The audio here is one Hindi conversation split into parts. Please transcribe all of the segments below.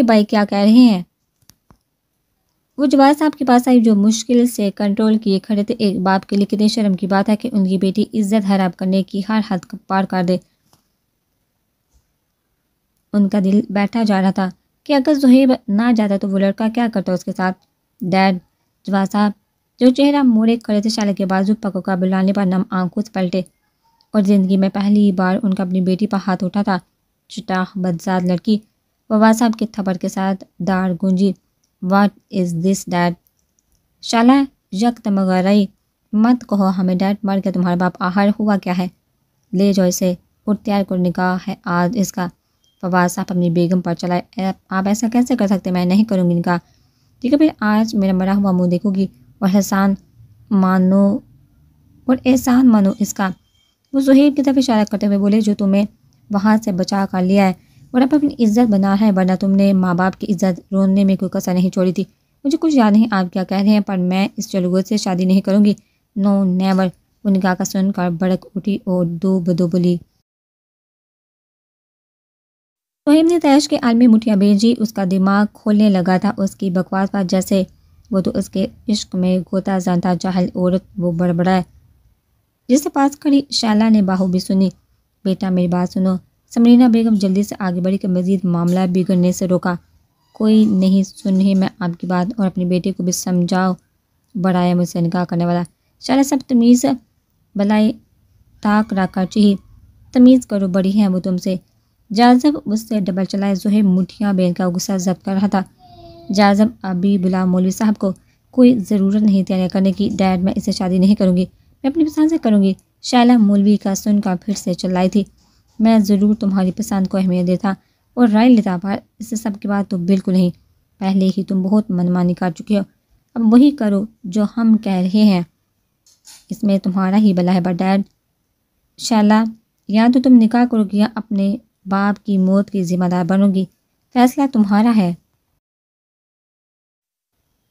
आपके भाई क्या कह रहे हैं वो जवाब साहब के पास आई जो मुश्किल से कंट्रोल किए खड़े थे एक बाप के लिए कितने शर्म की बात है कि उनकी बेटी इज्जत हराब करने की हर हद पार कर दे उनका दिल बैठा जा रहा था कि अगर जहेब ना जाता तो वो लड़का क्या करता उसके साथ डैड जवाब साहब जो चेहरा मोड़े खड़े थे शाले के बाजू पको का बुलाने पर नम आंखों से पलटे और ज़िंदगी में पहली बार उनका अपनी बेटी पर हाथ उठा था चटाह बदसाद लड़की वबा साहब के थप्पड़ के साथ दार गुंजी वाट इज़ दिस डैड शाला यक तमगरई मत कहो हमें डैड मर गया तुम्हारा बाप आहार हुआ क्या है ले जाओ इसे उख्तियार को निकाह है आज इसका फवाद साहब अपनी बेगम पर चलाए आप ऐसा कैसे कर सकते मैं नहीं करूँगी निकाह ठीक है भाई आज मेरा मरा हुआ मुँह देखोगी और एहसान मानो और एहसान मानो इसका वो जहीब की तरफ इशारा करते हुए बोले जो तुम्हें वहाँ से बचा कर लिया है और आप अपनी इज्जत बना है वरना तुमने माँ बाप की इज्जत रोने में कोई कसर नहीं छोड़ी थी मुझे कुछ याद नहीं आप क्या कह रहे हैं पर मैं इस चलुगो से शादी नहीं करूँगी नो नेवर उनका का सुनकर भड़क उठी और दो बदो बोली सोहेब ने तैश के आलमी मुठियाँ भेजी उसका दिमाग खोलने लगा था उसकी बकवास पर जैसे वो तो उसके इश्क में गोता जानता चाहल औरत वो बड़बड़ाए जिसके पास खड़ी शाला ने बाहू भी सुनी बेटा मेरी बात सुनो समरीना बेगम जल्दी से आगे बढ़ी कि मज़ीद मामला बिगड़ने से रोका कोई नहीं सुन रही मैं आपकी बात और अपने बेटे को भी समझाओ बढ़ाया मुझसे निकाह करने वाला शाला सब तमीज़ भलाई ताक राका चाहिए तमीज़ करो बड़ी है वो तुमसे जाजब उससे डबल चलाए जोहे मुठियाँ बेन का गुस्सा जब्त कर रहा था जाजब अभी बुला मौलवी साहब को कोई ज़रूरत नहीं तैयार करने की डैड मैं इसे शादी नहीं करूँगी मैं अपनी पसंद से करूँगी शाला मौलवी का सुनकर फिर से चलाई थी मैं ज़रूर तुम्हारी पसंद को अहमियत देता और राय लेता पर इस सब के बाद तो बिल्कुल नहीं पहले ही तुम बहुत मनमानी कर चुके हो अब वही करो जो हम कह रहे हैं इसमें तुम्हारा ही भला है डैड शैला या तो तुम निकाह करोगी या अपने बाप की मौत की जिम्मेदार बनोगी फैसला तुम्हारा है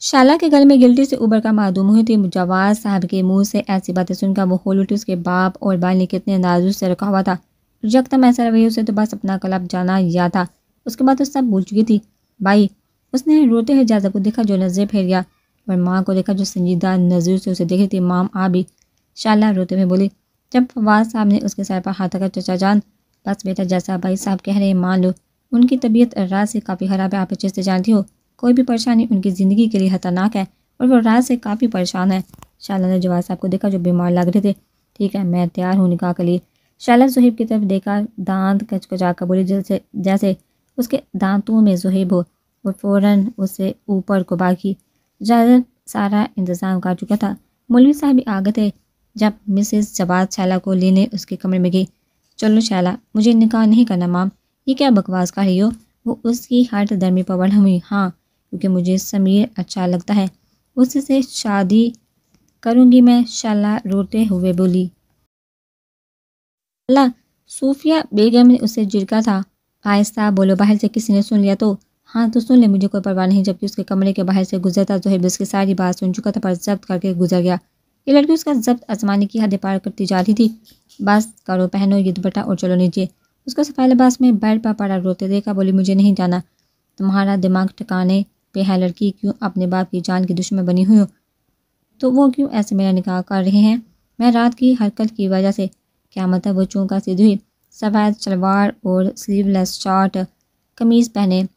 शाला के घर में गिल्टी से उबर का मालूम हुई थी जवाज साहब के मुंह से ऐसी बातें सुनकर वो होलूट उसके बाप और बाल ने कितने नाजुक से रखा हुआ था यकदम ऐसा रवैया उसे तो बस अपना कलब जाना या था उसके बाद तो सब भूल चुकी थी भाई उसने रोते हुए जाजा को देखा जो नज़रें फेर गया और माँ को देखा जो संजीदा नज़र से उसे देखी थी माम आ भी शाला रोते हुए बोली जब फवाद साहब ने उसके सर पर हाथ रखा चचा जान बस बेटा जैसा भाई साहब कह रहे मान लो उनकी तबीयत रात से काफ़ी ख़राब है आप अच्छे से जानती हो कोई भी परेशानी उनकी ज़िंदगी के लिए खतरनाक है और वो रात से काफ़ी परेशान है शाला ने जवाब साहब को देखा जो बीमार लग रहे थे ठीक है मैं तैयार हूँ निकाह के लिए शाला जहेब की तरफ देखा दांत कचकचाकर बोली जैसे जैसे उसके दांतों में जहेब हो और फौरन उससे ऊपर को बाकी ज़्यादा सारा इंतज़ाम कर चुका था मौलवी साहब भी आ गए थे जब मिसेस जवाद शैला को लेने उसके कमरे में गई चलो शैला मुझे निकाह नहीं करना माम ये क्या बकवास का रही हो वो उसकी हट दरमी पवड़ हुई हाँ क्योंकि मुझे समीर अच्छा लगता है उससे शादी करूँगी मैं शाला रोते हुए बोली अल्लाह सूफिया बेगम ने उसे झिड़का था आहिस्ता बोलो बाहर से किसी ने सुन लिया तो हाँ तो सुन ले मुझे कोई परवाह नहीं जबकि उसके कमरे के बाहर से गुजरता जोहेब उसके सारी बात सुन चुका था पर जब्त करके गुजर गया ये लड़की उसका जब्त आजमाने की हद पार करती जा रही थी बस करो पहनो ये दुपट्टा और चलो नीचे उसको सफाई लिबास में बैठ पा पड़ा रोते देखा बोली मुझे नहीं जाना तुम्हारा दिमाग ठिकाने पे है लड़की क्यों अपने बाप की जान की दुश्मन बनी हुई हो तो वो क्यों ऐसे मेरा निकाह कर रहे हैं मैं रात की हरकत की वजह से क्या मतलब बच्चों का सीधी सफ़ेद शलवार और स्लीवलेस शर्ट कमीज़ पहने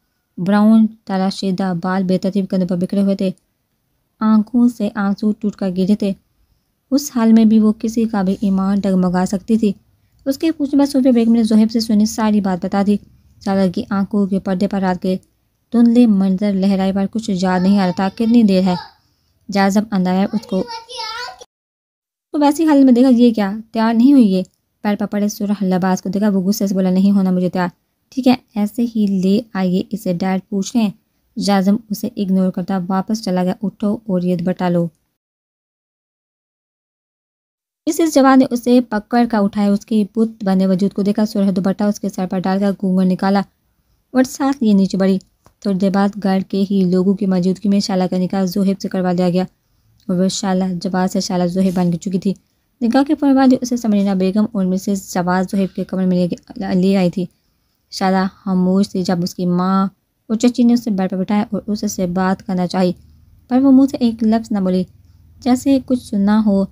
ब्राउन तराशीदा बाल बेतरतीब कंधों पर बिखरे हुए थे आंखों से आंसू टूट कर गिरे थे उस हाल में भी वो किसी का भी ईमान डगमगा सकती थी उसके पूछने बाद सुबह बेगम ने जोहेब से सुनी सारी बात बता दी चादर की आंखों के पर्दे पर रात गए धुंधले मंजर लहराई पर कुछ याद नहीं आ रहा था कितनी देर है जाजब अंदाया उसको वो तो वैसी हाल में देखा ये क्या तैयार नहीं हुई है पैर पापड़ ने हल्लाबाज को देखा वो गुस्से से बोला नहीं होना मुझे तैयार ठीक है ऐसे ही ले आइए इसे डायरेक्ट पूछ हैं जाजम उसे इग्नोर करता वापस चला गया उठो और ये बटा लो इस जवान ने उसे पकड़ का उठाया उसके बुत बने वजूद को देखा सुरह दुपट्टा उसके सर पर डालकर घूंगर निकाला और साथ ये नीचे बढ़ी थोड़ी देर बाद गढ़ के ही लोगों की मौजूदगी में शाला का निकाह जोहेब से करवा दिया गया और वह शाला जवाब से शाला जहेब बन चुकी थी निकाह के फरवादी उसे समरीना बेगम और मिसेस जवाब जहेब के कमरे में ले आई थी शाला खामोश थी जब उसकी माँ और चची ने उसे बेड पर बिठाया और उससे बात करना चाहिए पर वो मुँह से एक लफ्ज़ ना बोली जैसे कुछ सुना हो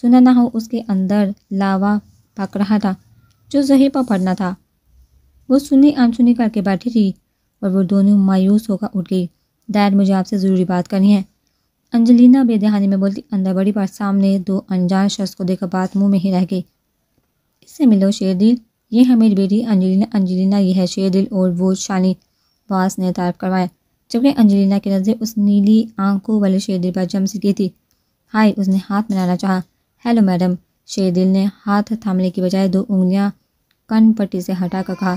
सुना ना हो उसके अंदर लावा पक रहा था जो पर पड़ना था वो सुनी अनसुनी करके बैठी थी और वो दोनों मायूस होकर उठ गई डैड मुझे आपसे ज़रूरी बात करनी है अंजलिना बेदहानी में बोलती अंदर बड़ी बार सामने दो अनजान शख्स को देखकर बात मुंह में ही रह गई इससे मिलो शेरदिल ये है मेरी बेटी अंजलिना अंजलिना ये है शेरदिल और वो शानी वास ने तारफ करवाया जबकि अंजलिना की नज़र उस नीली आंखों वाले शेरदिल पर जम सी गई थी हाय उसने हाथ मिलाना चाहा हेलो मैडम शेरदिल ने हाथ थामने की बजाय दो उंगलियाँ कन पट्टी से हटा कर कहा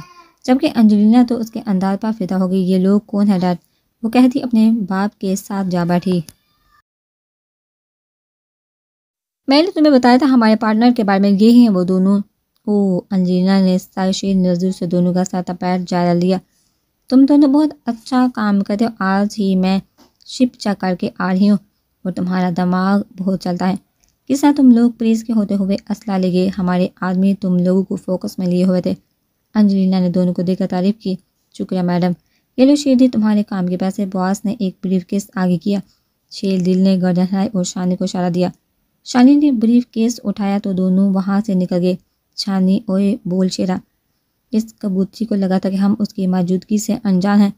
जबकि अंजलिना तो उसके अंदाज पर फिदा हो गई ये लोग कौन है डैड वो कहती अपने बाप के साथ जा बैठी मैंने तुम्हें बताया था हमारे पार्टनर के बारे में ये हैं वो दोनों ओ अंजीना ने साशीर नज़र से दोनों का साथ पैर जायजा लिया तुम दोनों बहुत अच्छा काम करते हो आज ही मैं शिप चेक करके आ रही हूँ और तुम्हारा दिमाग बहुत चलता है किस तरह तुम लोग प्रेस के होते हुए असला ले गए हमारे आदमी तुम लोगों को फोकस में लिए हुए थे अंजलिना ने दोनों को देखकर तारीफ की शुक्रिया मैडम ये लो शेरदी तुम्हारे काम के पैसे बॉस ने एक ब्रीफ केस आगे किया शेर दिल ने गर्दन और शानी को इशारा दिया शानी ने ब्रीफ केस उठाया तो दोनों वहाँ से निकल गए छानी ओए बोल शेरा इस कबूतरी को लगा था कि हम उसकी मौजूदगी से अनजान हैं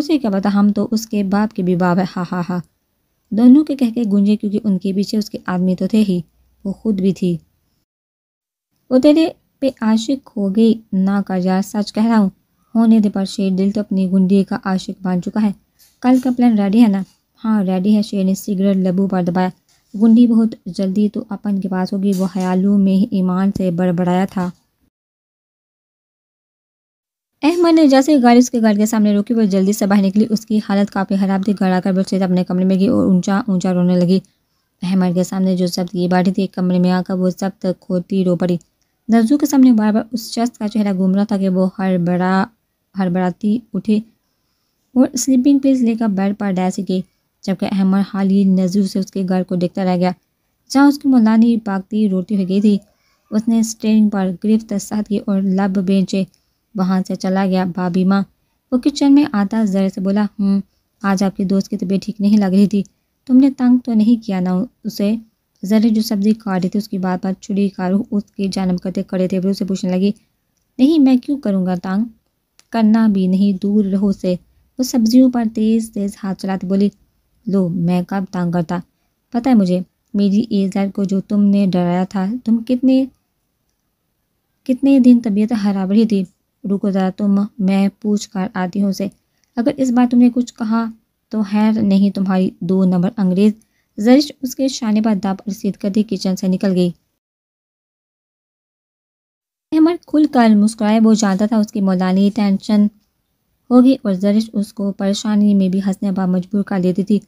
उसे क्या पता हम तो उसके बाप के भी बाप है हा हा हा दोनों के कह के गूंजे क्योंकि उनके पीछे उसके आदमी तो थे ही वो खुद भी थी वो तेरे पे आशिक हो गई ना कर यार सच कह रहा हूँ होने दे पर शेर दिल तो अपनी गुंडी का आशिक बन चुका है कल का प्लान रेडी है ना हाँ रेडी है शेर ने सिगरेट लबू पर दबाया गुंडी बहुत जल्दी तो अपन के पास होगी वो हयालू में ईमान से बड़बड़ाया था अहमद ने जैसे गाड़ी उसके घर के सामने रोकी वो जल्दी से बाहर निकली उसकी हालत काफ़ी ख़राब थी घर आकर बच्चे अपने कमरे में गई और ऊंचा ऊंचा रोने लगी अहमद के सामने जो सब्त ये बैठी थी कमरे में आकर वो सब्त खोती रो पड़ी नजू के सामने बार बार उस शख्स का चेहरा घूम रहा था कि वो हड़बड़ा हड़बड़ाती उठी और स्लीपिंग पेज लेकर बेड पर डैसी गई जबकि अहमद हाल ही नज़र से उसके घर को देखता रह गया जहाँ उसकी मौलानी भागती रोटी हो गई थी उसने स्टेरिंग पर गिरफ्त साथ की और लब बेचे वहाँ से चला गया भाभी माँ वो किचन में आता ज़र से बोला हम्म, आज आपके दोस्त की तबीयत ठीक नहीं लग रही थी तुमने तंग तो नहीं किया ना उसे ज़र जो सब्ज़ी काट रही थी उसकी बात पर छुरी कारू उसकी जानब करते खड़े थे उसे पूछने लगी नहीं मैं क्यों करूँगा तंग करना भी नहीं दूर रहो से वो सब्जियों पर तेज़ तेज़ हाथ चलाते बोली लो मैं कब तंग करता पता है मुझे मेरी एज लाइफ को जो तुमने डराया था तुम कितने कितने दिन तबीयत खराब रही थी रुको ज़रा तुम मैं पूछ कर आती हूँ उसे अगर इस बार तुमने कुछ कहा तो है नहीं तुम्हारी दो नंबर अंग्रेज़ जरिश उसके शाने पर दाप रसीद कर दी किचन से निकल गई अहमद खुलकर मुस्कुराए वो जानता था उसकी मौलानी टेंशन होगी और जरिश उसको परेशानी में भी हंसने पर मजबूर कर देती थी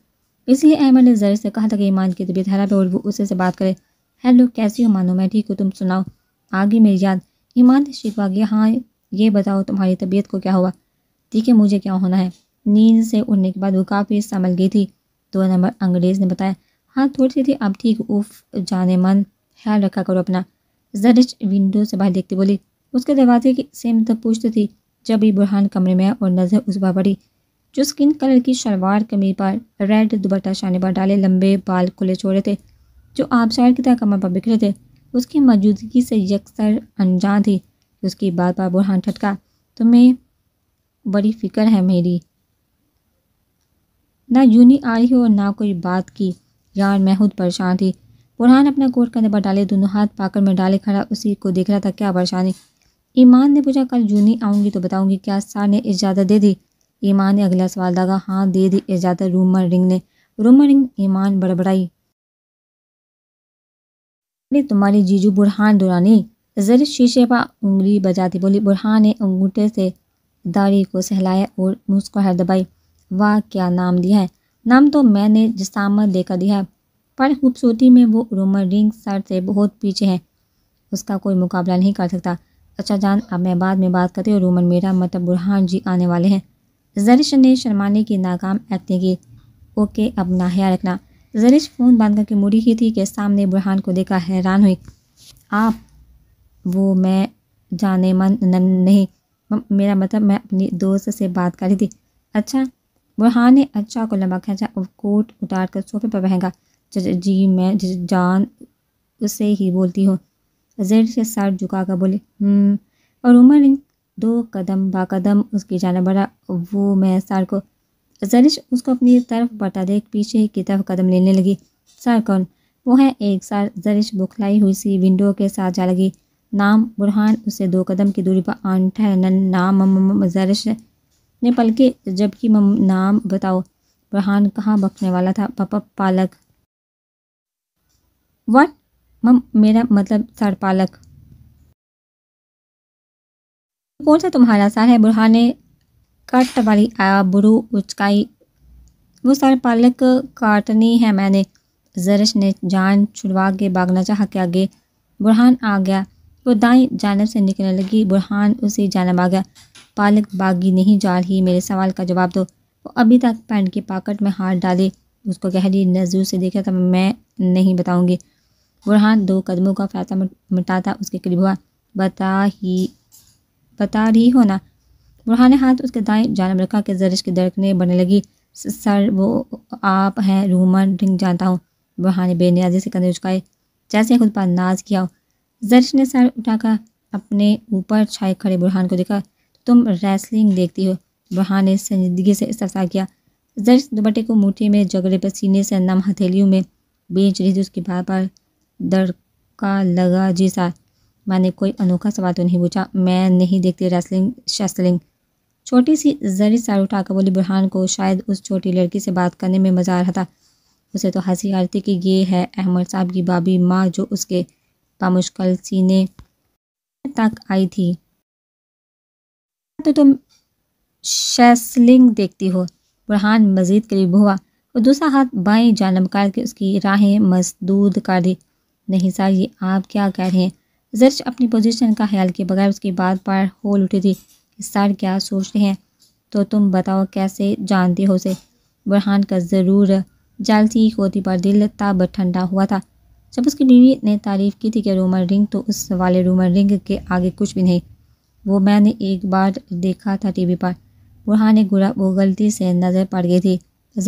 इसलिए अहमद ने जरिए से कहा था कि ईमान की तबीयत खराब है और वो उसे से बात करे हेलो कैसी हो मानो मैं ठीक हूँ तुम सुनाओ आगे मेरी याद ईमान शिकवा गया हाँ ये बताओ तुम्हारी तबीयत को क्या हुआ ठीक है मुझे क्या होना है नींद से उड़ने के बाद वो काफ़ी संभल गई थी दो नंबर अंग्रेज़ ने बताया हाँ थोड़ी सी थी अब ठीक उफ जाने मन ख्याल रखा करो अपना जरिश विंडो से बाहर देखती बोली उसके दरवाजे की सेम तक पूछती थी जब भी बुरहान कमरे में आया और नज़र उस पर पड़ी जो स्किन कलर की शलवार कमीज पर रेड दुबट्टा शानी पर डाले लंबे बाल खुले छोड़े थे जो आबशार की तरह कमर पर बिखरे थे उसकी मौजूदगी से यकसर अनजान थी उसकी बात पर बुरहान ठटका तुम्हें बड़ी फ़िक्र है मेरी ना यूनी आ रही और ना कोई बात की यार मैं खुद परेशान थी बुरहान अपना कोट कंधे पर डाले दोनों हाथ पाकर में डाले खड़ा उसी को देख रहा था क्या परेशानी ईमान ने पूछा कल जूनी आऊँगी तो बताऊँगी क्या सार ने इजाज़त दे दी ईमान ने अगला सवाल दागा हाँ दे दी इजाज़त रूमर रिंग ने रूमर रिंग ईमान बड़बड़ाई तुम्हारी जीजू बुरहान दुरानी जर शीशे पर उंगली बजाती बोली बुरहान ने अंगूठे से दाढ़ी को सहलाया और मुस्कुराहट दबाई वाह क्या नाम दिया है नाम तो मैंने जिसामत देकर दिया है पर खूबसूरती में वो रोमन रिंग सर से बहुत पीछे है उसका कोई मुकाबला नहीं कर सकता अच्छा जान अब मैं बाद में बात करती हूँ रोमन मेरा मतलब बुरहान जी आने वाले हैं जरिश ने शर्माने की नाकाम एक्टिंग की ओके अब नाहिया रखना जरिश फ़ोन बंद करके मुड़ी ही थी कि सामने बुरहान को देखा हैरान हुई आप वो मैं जाने मन नहीं मेरा मतलब मैं अपनी दोस्त से बात कर रही थी अच्छा बुरहान ने अच्छा को लम्बा खींचा और कोट उतार कर सोफे पर बहेंगा जी मैं जान उसे ही बोलती हूँ जरिश के सर झुका कर बोले हम्म, और उमर दो कदम बाकदम उसकी जानब बढ़ा वो मैं सार को जरिश उसको अपनी तरफ बढ़ता देख पीछे की तरफ कदम लेने लगी सर कौन वो है एक सार जरिश बुखलाई हुई सी विंडो के साथ जा लगी नाम बुरहान उससे दो कदम की दूरी पर आंठा नन नाम जरिश ने पलके जबकि मम नाम बताओ बुरहान कहाँ बखने वाला था पापा पालक वट मम मेरा मतलब सर पालक कौन सा तुम्हारा सर है बुरहाने कट वाली आबरू उचकाई वो सर पालक काटनी है मैंने जरश ने जान छुड़वा के भागना चाह के आगे बुरहान आ गया वो दाई जानब से निकलने लगी बुरहान उसी जानब आ गया पालक बागी नहीं जा रही मेरे सवाल का जवाब दो वो अभी तक पैंट की पाकट में हाथ डाले उसको गहरी नजूर से देखा था तो मैं नहीं बताऊंगी बुरहान दो कदमों का फैसला मिटाता उसके करीब हुआ बता ही बता रही हो ना बुरहान ने हाथ उसके दाएं जानब रखा कि जरिश की दरकने बढ़ने लगी सर वो आप हैं रूमन ढिंग जानता हूँ बुरहान ने बेनियाजी से कंधे उचकाए जैसे खुद पर नाज किया हो जरिश ने सर उठाकर अपने ऊपर छाए खड़े बुरहान को देखा तुम रेसलिंग देखती हो बुरहान ने संजीदगी से इस्तेफा किया जरिश दुपट्टे को मूठे में जगड़े पर सीने से नम हथेलियों में बेच रही थी उसकी बार पर दड़का लगा जी सर मैंने कोई अनोखा सवाल तो नहीं पूछा मैं नहीं देखती रेसलिंग शेस्लिंग छोटी सी जरी सार उठाकर बोली बुरहान को शायद उस छोटी लड़की से बात करने में मज़ा आ रहा था उसे तो हंसी आ रही थी कि ये है अहमद साहब की बाबी माँ जो उसके पामुश्कल सीने तक आई थी तो तुम शेस्लिंग देखती हो बुरहान मजीद करीब हुआ और दूसरा हाथ बाई जानब के उसकी राहें मजदूद कर दी नहीं सर ये आप क्या कह रहे हैं जर्ज अपनी पोजीशन का ख्याल किए बगैर उसकी बात बार होल उठी थी सर क्या सोचते हैं तो तुम बताओ कैसे जानते हो उसे बुरहान का ज़रूर जालसी ही होती पर दिल तब ठंडा हुआ था जब उसकी बीवी ने तारीफ़ की थी कि रोमन रिंग तो उस वाले रोमन रिंग के आगे कुछ भी नहीं वो मैंने एक बार देखा था टीवी पर बुरहान ने गुरा वो गलती से नज़र पड़ गई थी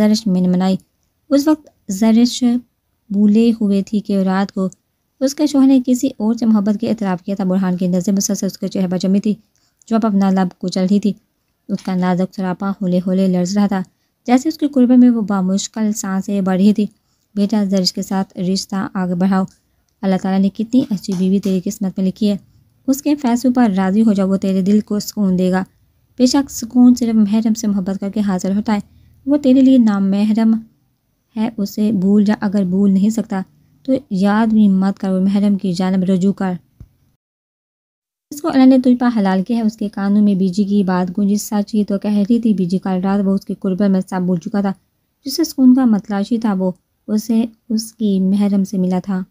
जरिश मनाई उस वक्त जरिश भूले हुए थी कि रात को उसके शोहर ने किसी और से मोहब्बत के एतराफ़ किया था बुरहान की नज़र से उसके चेहरे पर जमी थी जो अब अपना लब कुचल रही थी उसका नाजुक सरापा होले होले लर्ज रहा था जैसे उसके कुर्बे में वो बामुश्किल सांसें बढ़ रही थी बेटा दर्ज के साथ रिश्ता आगे बढ़ाओ अल्लाह ताला ने कितनी अच्छी बीवी तेरी किस्मत में लिखी है उसके फैसलों पर राज़ी हो जाओ वो तेरे दिल को सुकून देगा बेशक सुकून सिर्फ महरम से मोहब्बत करके हासिल होता है वो तेरे लिए नाम महरम है उसे भूल जा अगर भूल नहीं सकता तो याद भी मत कर वो महरम की जानब रजू कर जिसको अल्लाह ने तुझ पर हलाल किया है उसके कानों में बीजी की बात सच ही तो कह रही थी बीजी कल रात वो उसके कुर्बे में साफ बोल चुका था जिससे सुकून का मतलाशी था वो उसे उसकी महरम से मिला था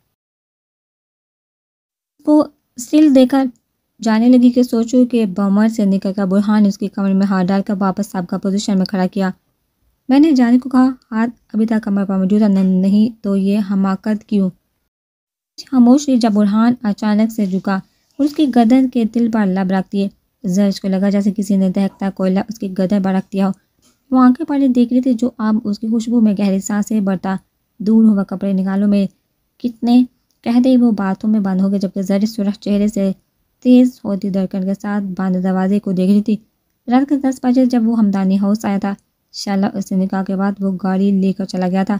वो सिल देकर जाने लगी कि सोचो कि बमर से निकल कर बुरहान उसकी कमर में हाथ डालकर वापस साहब का में खड़ा किया मैंने जानी को कहा हाथ अभी तक कमर पर मौजूद नहीं तो ये हमाकत क्यों खामोश जब बुरहान अचानक से झुका और उसकी गदन के दिल पर लब रख दिए जर्ज को लगा जैसे किसी ने दहकता कोयला उसकी गदन पर रख दिया हो वो आंखें पाले देख रही थी जो अब उसकी खुशबू में गहरी सांसें बढ़ता दूर हुआ कपड़े निकालो में कितने कहते ही वो बाथरूम में बंद हो गए जबकि जर्ज सुरख चेहरे से तेज़ होती धड़कन के साथ बंद दरवाजे को देख रही थी रात के दस बजे जब वो हमदानी हाउस आया था शाला उससे निकाह के बाद वो गाड़ी लेकर चला गया था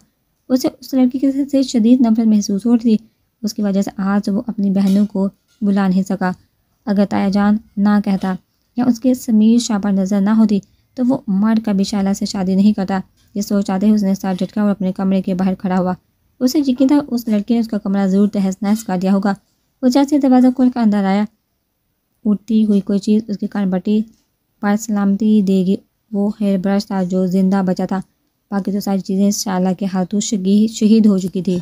उसे उस लड़की के से शदीद नफरत महसूस हो रही थी उसकी वजह से आज वो अपनी बहनों को बुला नहीं सका अगर ताया जान ना कहता या उसके समीर शाह पर नज़र ना होती तो वो मर कभी शाला से शादी नहीं करता ये सोच आते ही उसने सर झटका और अपने कमरे के बाहर खड़ा हुआ उसे यकीन था उस लड़के ने उसका कमरा ज़रूर तहस नहस कर दिया होगा वो जैसे दरवाज़ा खोलकर अंदर आया उठती हुई कोई चीज़ उसके बटी पर सलामती देगी वो हेयर ब्रश था जो ज़िंदा बचा था बाकी तो सारी चीज़ें शाला के हाथों शहीद हो चुकी थी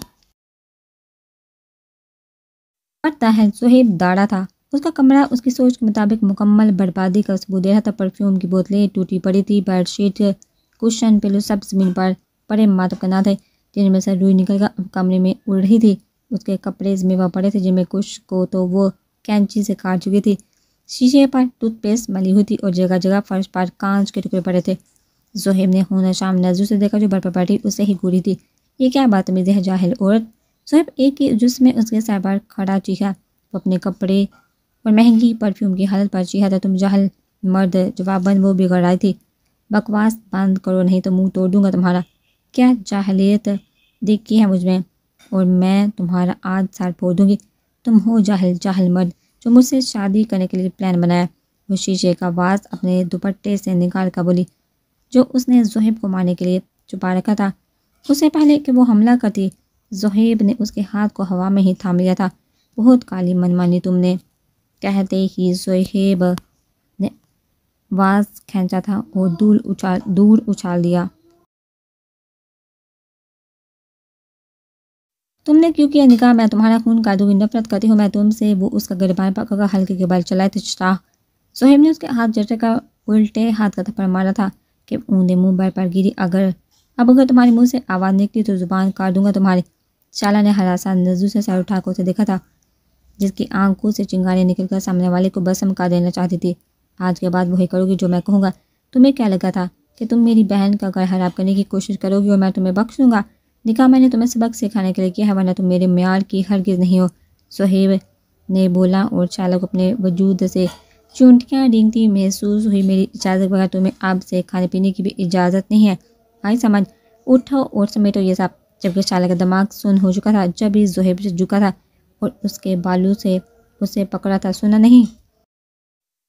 और ताहल सुहेब दाड़ा था उसका कमरा उसकी सोच के मुताबिक मुकम्मल बर्बादी का सबूत दे रहा था परफ्यूम की बोतलें टूटी पड़ी थी बेडशीट कुशन पिलो सब जमीन पर पड़े मातम का ना थे जिनमें से रुई निकल कर कमरे में उड़ रही थी उसके कपड़े जमीवा पड़े थे जिनमें कुछ को तो वो कैंची से काट चुकी थी शीशे पर टूथपेस्ट मली हुई थी और जगह जगह फर्श पर कांच के टुकड़े पड़े थे जोहेब ने होना शाम नजर से देखा जो बर्फ पर बैठी उसे ही घूरी थी ये क्या बात बदतमीज़ी है जाहिल औरत जोहेब एक ही जुस में उसके सर पर खड़ा चीखा वो अपने कपड़े और महंगी परफ्यूम की हालत पर चीखा था तुम जाहिल मर्द जवाबन वो बिगड़ रही थी बकवास बंद करो नहीं तो मुंह तोड़ दूंगा तुम्हारा क्या जाहलीत देखी है मुझमें और मैं तुम्हारा आज सार फोड़ दूंगी तुम हो जाहिल जाहिल मर्द जो मुझसे शादी करने के लिए प्लान बनाया वो शीशे का वास अपने दुपट्टे से निकाल कर बोली जो उसने जहेब को मारने के लिए छुपा रखा था उससे पहले कि वो हमला करती जहेब ने उसके हाथ को हवा में ही थाम लिया था बहुत काली मनमानी तुमने कहते ही जहेब ने वास खींचा था और दूर उछाल दूर उछाल दिया तुमने क्यों किया निकाह मैं तुम्हारा खून का दूंगी नफरत करती हूँ मैं तुमसे वो उसका गिरबान पकड़ा हल्के गिरबान चलाए थे शाह सोहेब ने उसके हाथ जटे का उल्टे हाथ का थप्पड़ मारा था कि ऊंधे मुंह बर पर गिरी अगर अब अगर तुम्हारे मुंह से आवाज़ निकली तो जुबान काट दूंगा तुम्हारी शाला ने हरासा नजू से सर उठाकर उसे देखा था जिसकी आंखों से चिंगारे निकलकर सामने वाले को बस हमका देना चाहती थी आज के बाद वही करोगी जो मैं कहूँगा तुम्हें क्या लगा था कि तुम मेरी बहन का घर खराब करने की कोशिश करोगी और मैं तुम्हें बख्श दूंगा निका मैंने तुम्हें सबक सिखाने के लिए किया है वरना तुम मेरे म्यार की हरगिज़ नहीं हो सुहेब ने बोला और चालक अपने वजूद से चूंटियाँ डींगती महसूस हुई मेरी इजाज़त बगैर तुम्हें आपसे खाने पीने की भी इजाज़त नहीं है आई समझ उठो और समेटो ये साहब जबकि चालक का दिमाग सुन हो चुका था जब ही जोहेब से झुका था और उसके बालू से उसे पकड़ा था सुना नहीं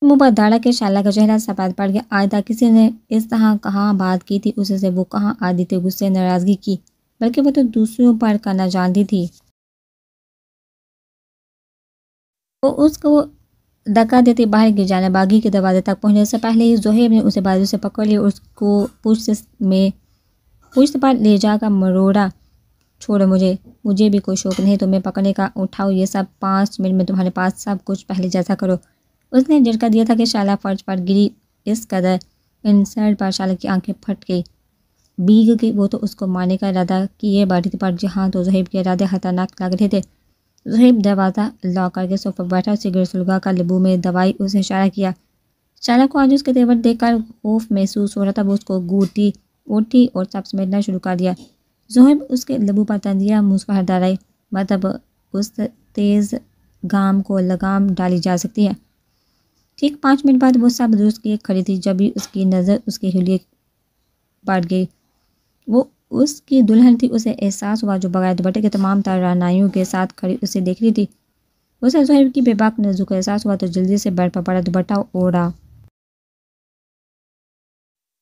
मुँह पर दाड़ा के शाला का चेहरा सफेद पड़ गया आयदा किसी ने इस तरह कहाँ बात की थी उसे से वो कहाँ आदि थे गुस्से नाराज़गी की बल्कि वो तो दूसरों पर करना जानती थी वो उसको धक्का देते बाहर गिर जाने बागी के दरवाजे तक पहुंचने से पहले ही जोहेब ने उसे बाजू से पकड़ लिया उसको पूछ में पूछ पर ले जाकर मरोड़ा छोड़ो मुझे मुझे भी कोई शौक नहीं तुम्हें पकड़ने का उठाओ ये सब पाँच मिनट में तुम्हारे पास सब कुछ पहले जैसा करो उसने झटका दिया था कि शाला फर्ज पर गिरी इस कदर इन पर शाला की आंखें फट गई बीग क्योंकि वो तो उसको मारने का इरादा किए बाटी थी पार्टी जहाँ तो जहीब के इरादे खतरनाक लग रहे थे जहीब दरवाज़ा लॉक करके पर बैठा सिगरेट सुलगा का लबू में दवाई उसे इशारा किया शाला को आज उसके तेवर देखकर खौफ महसूस हो रहा था वो उसको गूटी उठी और सब समेटना शुरू कर दिया जहेब उसके लबू पर तंदिया मुस्कुराहट डालाई मतलब उस तेज़ गाम को लगाम डाली जा सकती है ठीक पाँच मिनट बाद वो सब दुरुस्त किए खड़ी थी जब भी उसकी नज़र उसके हिलिए बाट गई वो उसकी दुल्हन थी उसे एहसास हुआ जो बगैर दुपट्टे के तमाम तारानाइयों के साथ खड़ी उसे देख रही थी उसे जहर की बेबाक नजू का एहसास हुआ तो जल्दी से बैठ पर पड़ा दुपट्टा ओढ़ा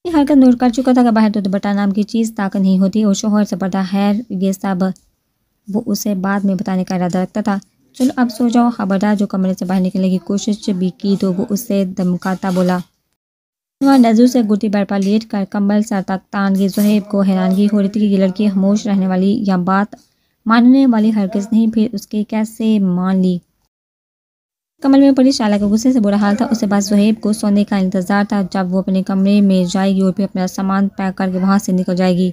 ये हरकत नोट कर चुका था कि बाहर तो दुपट्टा नाम की चीज़ ताकत नहीं होती और शोहर से पड़ता हैर ये सब वो उसे बाद में बताने का इरादा रखता था चलो अब सो जाओ खबरदार जो कमरे से बाहर निकलने की कोशिश भी की तो वो उससे धमकाता बोला वह नज़र से घुटी बेड पर लेट कर कम्बल सर तक तान जहेब को हैरानगी हो रही थी कि लड़की खामोश रहने वाली या बात मानने वाली हरकत नहीं फिर उसके कैसे मान ली कमल में पड़ी शाला का गुस्से से बुरा हाल था उसके बाद जहेब को सोने का इंतज़ार था जब वो अपने कमरे में जाएगी और फिर अपना सामान पैक करके वहाँ से निकल जाएगी